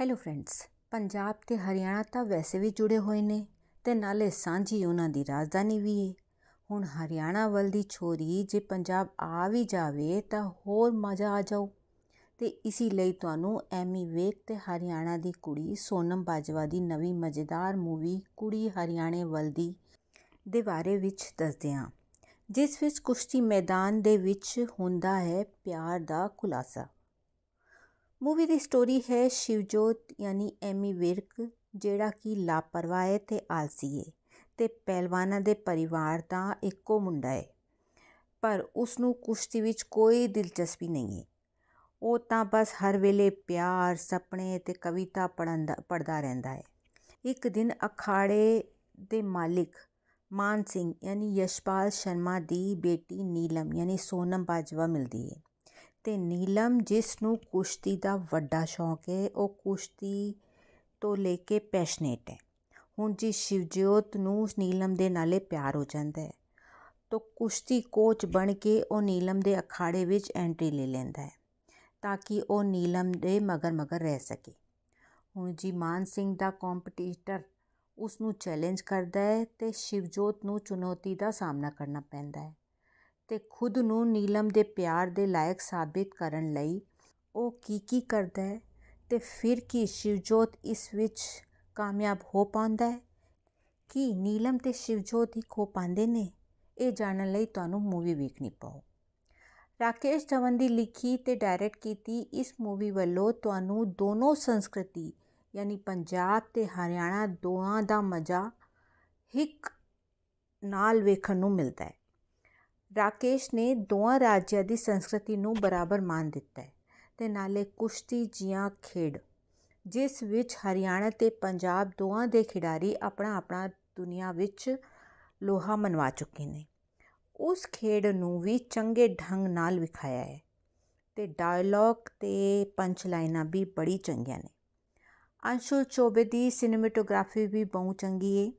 Hello friends Punjab ਤੇ ਹਰਿਆਣਾ ਤਾਂ ਵੈਸੇ ਵੀ ਜੁੜੇ ਹੋਏ ਨੇ ਤੇ ਨਾਲੇ ਸਾਂਝੀ ਉਹਨਾਂ ਦੀ ਰਾਜਧਾਨੀ ਵੀ ਏ ਹੁਣ ਹਰਿਆਣਾ ਵੱਲ ਦੀ ਛੋਰੀ ਜੇ ਪੰਜਾਬ ਆ ਵੀ ਜਾਵੇ ਤਾਂ ਹੋਰ ਮਜ਼ਾ ਆ ਜਾਊ ਤੇ ਇਸੇ ਲਈ ਤੁਹਾਨੂੰ ਐਮੀ ਵੇਕ ਤੇ ਹਰਿਆਣਾ ਦੀ ਕੁੜੀ ਸੋਨਮ ਬਾਜਵਾ ਦੀ ਨਵੀਂ ਮਜ਼ੇਦਾਰ ਮੂਵੀ ਕੁੜੀ ਹਰਿਆਣੇ ਵੱਲ ਦੀ ਦੇ ਬਾਰੇ ਵਿੱਚ ਦੱਸਦੇ ਹਾਂ ਜਿਸ ਵਿੱਚ ਕੁਸ਼ਤੀ ਮੈਦਾਨ ਦੇ ਵਿੱਚ ਹੁੰਦਾ ਹੈ ਪਿਆਰ ਦਾ ਖੁਲਾਸਾ ਮੂਵੀ ਦੀ ਸਟੋਰੀ ਹੈ ਸ਼ਿਵਜੋਤ ਯਾਨੀ ਐਮੀ ਵਿਰਕ ਜਿਹੜਾ ਕਿ ਲਾਪਰਵਾਹ ਹੈ ਤੇ ਆਲਸੀ ਹੈ ਤੇ ਪਹਿਲਵਾਨਾਂ ਦੇ ਪਰਿਵਾਰ ਦਾ ਇੱਕੋ ਮੁੰਡਾ ਹੈ ਪਰ ਉਸ ਨੂੰ ਕੁਸ਼ਤੀ ਵਿੱਚ ਕੋਈ ਦਿਲਚਸਪੀ ਨਹੀਂ ਹੈ ਉਹ ਤਾਂ ਬਸ ਹਰ ਵੇਲੇ ਪਿਆਰ ਸੁਪਨੇ ਤੇ ਕਵਿਤਾ ਪੜਨ ਦਾ ਪੜਦਾ ਰਹਿੰਦਾ ਹੈ ਇੱਕ ਦਿਨ ਅਖਾੜੇ ਦੇ ਮਾਲਿਕ ਮਾਨ ਸਿੰਘ ਯਾਨੀ ਯਸ਼ਪਾਲ ਸ਼ਰਮਾ ਦੀ ਬੇਟੀ ਨੀਲਮ ਯਾਨੀ ਸੋਨਮ ਬਾਜਵਾ ਮਿਲਦੀ ਹੈ ਤੇ ਨੀਲਮ ਜਿਸ ਨੂੰ ਕੁਸ਼ਤੀ ਦਾ ਵੱਡਾ ਸ਼ੌਕ ਹੈ ਉਹ ਕੁਸ਼ਤੀ ਤੋਂ ਲੈ ਕੇ ਪੈਸ਼ਨੇਟ ਹੈ ਹੁਣ ਜੀ ਸ਼ਿਵਜੋਤ ਨੂੰ ਨੀਲਮ ਦੇ ਨਾਲੇ ਪਿਆਰ ਹੋ ਜਾਂਦਾ ਹੈ ਤਾਂ ਕੁਸ਼ਤੀ ਕੋਚ ਬਣ ਕੇ ਉਹ ਨੀਲਮ ਦੇ ਅਖਾੜੇ ਵਿੱਚ ਐਂਟਰੀ ਲੈ ਲੈਂਦਾ ਹੈ ਤਾਂ ਕਿ ਉਹ ਨੀਲਮ ਦੇ ਮਗਰ ਮਗਰ ਰਹਿ ਸਕੇ ਹੁਣ ਜੀ ਮਾਨ ਸਿੰਘ ਦਾ ਕੰਪੀਟੀਟਰ ਉਸ ਨੂੰ ਚੈਲੰਜ ਕਰਦਾ ਹੈ ਤੇ ਸ਼ਿਵਜੋਤ ਨੂੰ ਚੁਣੌਤੀ ਦਾ ਸਾਹਮਣਾ ਕਰਨਾ ਪੈਂਦਾ ਹੈ ਤੇ ਖੁਦ ਨੂੰ ਨੀਲਮ ਦੇ ਪਿਆਰ ਦੇ ਲਾਇਕ ਸਾਬਿਤ ਕਰਨ ਲਈ ਉਹ ਕੀ ਕੀ ਕਰਦਾ ਹੈ ਤੇ ਫਿਰ ਕੀ ਸ਼ਿਵਜੋਤ ਇਸ ਵਿੱਚ ਕਾਮਯਾਬ ਹੋ ਪਾਉਂਦਾ ਹੈ ਕੀ ਨੀਲਮ ਤੇ ਸ਼ਿਵਜੋਤ ਹੀ ਖੋ ਪਾਉਂਦੇ ਨੇ ਇਹ ਜਾਣਨ ਲਈ ਤੁਹਾਨੂੰ ਮੂਵੀ ਵੇਖਣੀ ਪਾਓ ਰਾਕੇਸ਼ ਧਵਨ ਦੀ ਲਿਖੀ ਤੇ ਡਾਇਰੈਕਟ ਕੀਤੀ ਇਸ ਮੂਵੀ ਵੱਲੋਂ ਤੁਹਾਨੂੰ ਦੋਨੋਂ ਸੰਸਕ੍ਰਿਤੀ ਯਾਨੀ ਪੰਜਾਬ ਤੇ ਹਰਿਆਣਾ ਦੋਹਾਂ ਦਾ ਮਜ਼ਾ ਹਿੱਕ ਨਾਲ ਵੇਖਣ ਨੂੰ ਮਿਲਦਾ ਹੈ ਰਾਕੇਸ਼ ਨੇ ਦੋਹਾਂ ਰਾਜਾਂ ਦੀ ਸੰਸਕ੍ਰਿਤੀ ਨੂੰ ਬਰਾਬਰ ਮਾਨ ਦਿੱਤਾ ਹੈ ਤੇ ਨਾਲੇ ਕੁਸ਼ਤੀ ਜੀਆਂ ਖੇਡ ਜਿਸ ਵਿੱਚ ਹਰਿਆਣਾ ਤੇ ਪੰਜਾਬ ਦੋਹਾਂ ਦੇ ਖਿਡਾਰੀ ਆਪਣਾ ਆਪਣਾ ਦੁਨੀਆ ਵਿੱਚ ਲੋਹਾ ਮਨਵਾ ਚੁੱਕੇ ਨੇ ਉਸ ਖੇਡ ਨੂੰ ਵੀ ਚੰਗੇ ਢੰਗ ਨਾਲ ਵਿਖਾਇਆ ਹੈ ਤੇ ਡਾਇਲੌਗ ਤੇ ਪੰਚ ਲਾਈਨਾਂ ਵੀ ਬੜੀ ਚੰਗੀਆਂ ਨੇ ਅੰਸ਼ੁਲ ਚੋਬੇ ਦੀ ਸਿਨੇਮੈਟੋਗ੍ਰਾਫੀ ਵੀ ਬਹੁਤ ਚੰਗੀ ਹੈ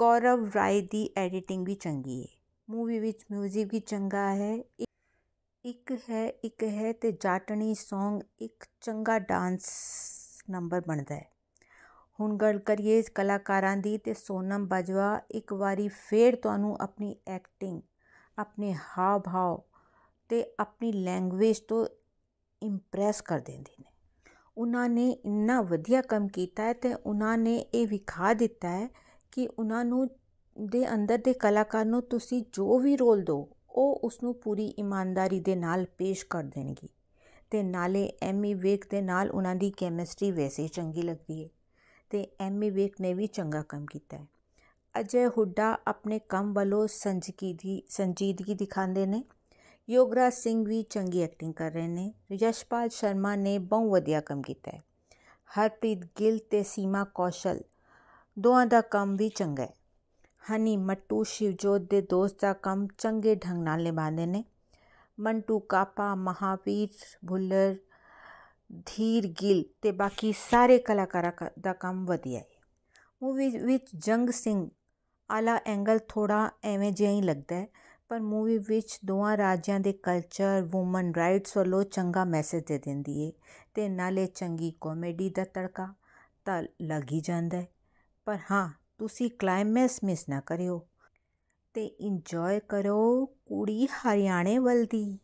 ਗੌਰਵ ਰਾਏ ਦੀ ਐਡੀਟਿੰਗ ਵੀ ਚੰਗੀ ਹੈ ਮੂਵੀ ਵਿੱਚ ਮਿਊਜ਼ਿਕ ਵੀ ਚੰਗਾ ਹੈ ਇੱਕ ਹੈ ਇੱਕ ਹੈ ਤੇ ਜਾਟਣੀ Song ਇੱਕ ਚੰਗਾ ਡਾਂਸ ਨੰਬਰ ਬਣਦਾ ਹੈ ਹੁਣ ਗੱਲ ਕਰੀਏ ਇਸ ਕਲਾਕਾਰਾਂ ਦੀ ਤੇ ਸੋਨਮ ਬਜਵਾ ਇੱਕ ਵਾਰੀ ਫੇਰ ਤੁਹਾਨੂੰ ਆਪਣੀ ਐਕਟਿੰਗ ਆਪਣੇ ਹਾਵ ਭਾਵ ਤੇ ਆਪਣੀ ਲੈਂਗੁਏਜ ਤੋਂ ਇੰਪ੍ਰੈਸ ਕਰ ਦਿੰਦੇ ਨੇ ਉਹਨਾਂ ਨੇ ਇੰਨਾ ਵਧੀਆ ਕੰਮ ਕੀਤਾ ਹੈ ਤੇ ਉਹਨਾਂ ਨੇ ਇਹ ਵਿਖਾ ਦਿੱਤਾ ਹੈ ਕਿ ਉਹਨਾਂ ਨੂੰ ਦੇ ਅੰਦਰ ਦੇ ਕਲਾਕਾਰ ਨੂੰ ਤੁਸੀਂ ਜੋ ਵੀ ਰੋਲ ਦਿਓ ਉਹ ਉਸ ਨੂੰ ਪੂਰੀ ਇਮਾਨਦਾਰੀ ਦੇ ਨਾਲ ਪੇਸ਼ ਕਰ ਦੇਣਗੇ ਤੇ ਨਾਲੇ ਐਮੀ ਵੇਕ e. ਦੇ ਨਾਲ ਉਹਨਾਂ ਦੀ ਕੈਮਿਸਟਰੀ ਵੈਸੇ ਹੀ ਚੰਗੀ ਲੱਗਦੀ ਹੈ ਤੇ ਐਮੀ ਵੇਕ e. ਨੇ ਵੀ ਚੰਗਾ ਕੰਮ ਕੀਤਾ ਹੈ ਅਜੇ ਹੁੱਡਾ ਆਪਣੇ ਕੰਮ ਵੱਲੋਂ ਸੰਜਕੀ ਦੀ ਸੰਜੀਦਗੀ ਦਿਖਾਉਂਦੇ ਨੇ ਯੋਗਰਾਜ ਸਿੰਘ ਵੀ ਚੰਗੀ ਐਕਟਿੰਗ ਕਰ ਰਹੇ ਨੇ ਯਸ਼ਪਾਲ ਸ਼ਰਮਾ ਨੇ ਬਹੁਤ ਵਧੀਆ ਕੰਮ ਕੀਤਾ ਹੈ ਹਰਪ੍ਰੀਤ ਗਿੱਲ ਤੇ ਸੀਮਾ ਕੌਸ਼ਲ ਦੋਹਾਂ ਦਾ ਕੰਮ ਵੀ ਚੰਗਾ ਹੈ ਹਨੀ ਮੱਟੂ ਸ਼ਿਵਜੋਤ ਦੇ ਦੋਸਤ ਦਾ ਕੰਮ ਚੰਗੇ ਢੰਗ ਨਾਲ ਨਿਭਾਉਂਦੇ ਨੇ ਮੰਟੂ ਕਾਪਾ ਮਹਾਵੀਰ ਭੁੱਲਰ ਧੀਰ ਗਿੱਲ ਤੇ ਬਾਕੀ ਸਾਰੇ ਕਲਾਕਾਰਾਂ ਦਾ ਕੰਮ ਵਧੀਆ ਹੈ ਮੂਵੀ ਵਿੱਚ ਜੰਗ ਸਿੰਘ ਆਲਾ ਐਂਗਲ ਥੋੜਾ ਐਵੇਂ ਜਿਹਾ ਹੀ ਲੱਗਦਾ ਹੈ ਪਰ ਮੂਵੀ ਵਿੱਚ ਦੋਹਾਂ ਰਾਜਾਂ ਦੇ ਕਲਚਰ ਔਮਨ ਰਾਈਟਸ ਵੱਲੋਂ ਚੰਗਾ ਮੈਸੇਜ ਦੇ ਦਿੰਦੀ ਹੈ ਤੇ ਨਾਲੇ ਚੰਗੀ ਕਾਮੇਡੀ ਦਾ ਤੜਕਾ ਤਾਂ ਲੱਗ ਹੀ ਜਾਂਦਾ ਹੈ ਪਰ ਹਾਂ ਤੁਸੀਂ ਕਲਾਈਮੈਕਸ ਮਿਸ ਨਾ ਕਰਿਓ ਤੇ ਇੰਜੋਏ ਕਰੋ ਕੁੜੀ ਹਰਿਆਣੇ ਵੱਲ ਦੀ